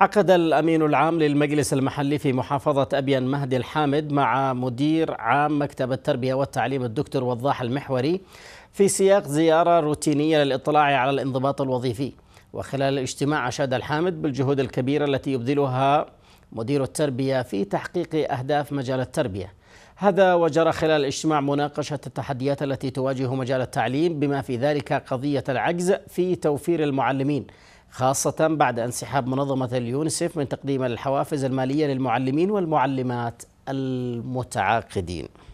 عقد الأمين العام للمجلس المحلي في محافظة أبين مهدي الحامد مع مدير عام مكتب التربية والتعليم الدكتور وضاح المحوري في سياق زيارة روتينية للإطلاع على الانضباط الوظيفي وخلال الاجتماع أشاد الحامد بالجهود الكبيرة التي يبذلها مدير التربية في تحقيق أهداف مجال التربية هذا وجرى خلال الاجتماع مناقشة التحديات التي تواجه مجال التعليم بما في ذلك قضية العجز في توفير المعلمين خاصة بعد انسحاب منظمة اليونسيف من تقديم الحوافز المالية للمعلمين والمعلمات المتعاقدين